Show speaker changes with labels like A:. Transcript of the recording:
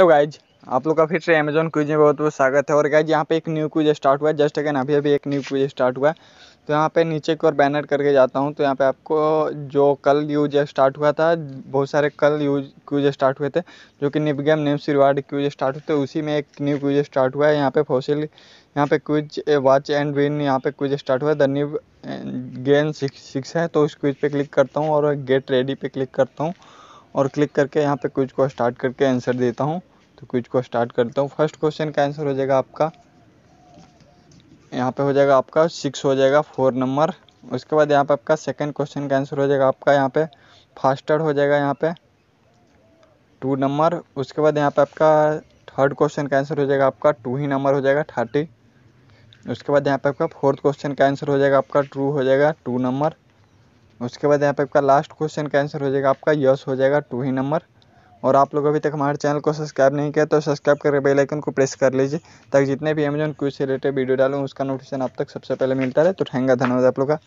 A: hello guys आप लोग का फिर से अमेजोन क्विज में बहुत बहुत स्वागत है और गाइज यहाँ पे एक न्यू क्विज स्टार्ट हुआ है जस्ट अगेन अभी अभी एक न्यू क्विज स्टार्ट हुआ है तो यहाँ पे नीचे की ओर बैनर करके जाता हूँ तो यहाँ पे आपको जो कल यूज स्टार्ट हुआ था बहुत सारे कल यूज क्यूज स्टार्ट हुए थे जो कि निप game names reward quiz start हुए थे उसी में एक न्यू क्यूज स्टार्ट हुआ है यहाँ पे फोसिल यहाँ पे क्विज वॉच एंड विन यहाँ पे क्विज स्टार्ट हुआ है द न्यू गेन सिक्स है तो उस क्विज पे क्लिक करता हूँ और गेट रेडी पे क्लिक करता हूँ और क्लिक करके यहाँ पे क्विज को स्टार्ट करके आंसर देता हूँ तो क्विज को स्टार्ट करता हूँ फर्स्ट क्वेश्चन का आंसर हो जाएगा आपका यहाँ पे हो जाएगा आपका सिक्स हो जाएगा फोर नंबर उसके बाद यहाँ पे आपका सेकंड क्वेश्चन का आंसर हो जाएगा आपका यहाँ पे फास्टर हो जाएगा यहाँ पे टू नंबर उसके बाद यहाँ पे आपका थर्ड क्वेश्चन का आंसर हो जाएगा आपका टू ही नंबर हो जाएगा थर्टी उसके बाद यहाँ पे आपका फोर्थ क्वेश्चन का आंसर हो जाएगा आपका ट्रू हो जाएगा टू नंबर उसके बाद यहाँ पे आपका लास्ट क्वेश्चन का आंसर हो जाएगा आपका यस हो जाएगा टू ही नंबर और आप लोग अभी तक हमारे चैनल को सब्सक्राइब नहीं किया तो सब्सक्राइब करके बेल आइकन को प्रेस कर लीजिए ताकि जितने भी अमेजॉन क्विज से रिलेटेड वीडियो डालूँ उसका नोटिफिकेशन आप तक सबसे पहले मिलता रहे तो ठहंगा धन्यवाद आप लोग का